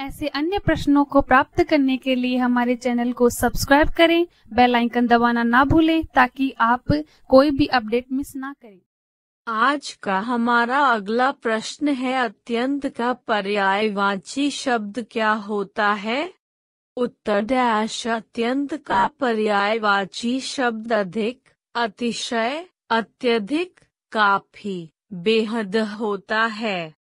ऐसे अन्य प्रश्नों को प्राप्त करने के लिए हमारे चैनल को सब्सक्राइब करें बेल आइकन दबाना ना भूलें ताकि आप कोई भी अपडेट मिस ना करें आज का हमारा अगला प्रश्न है अत्यंत का पर्यायवाची शब्द क्या होता है उत्तर डैश अत्यंत का पर्यायवाची शब्द अधिक अतिशय अत्यधिक काफी बेहद होता है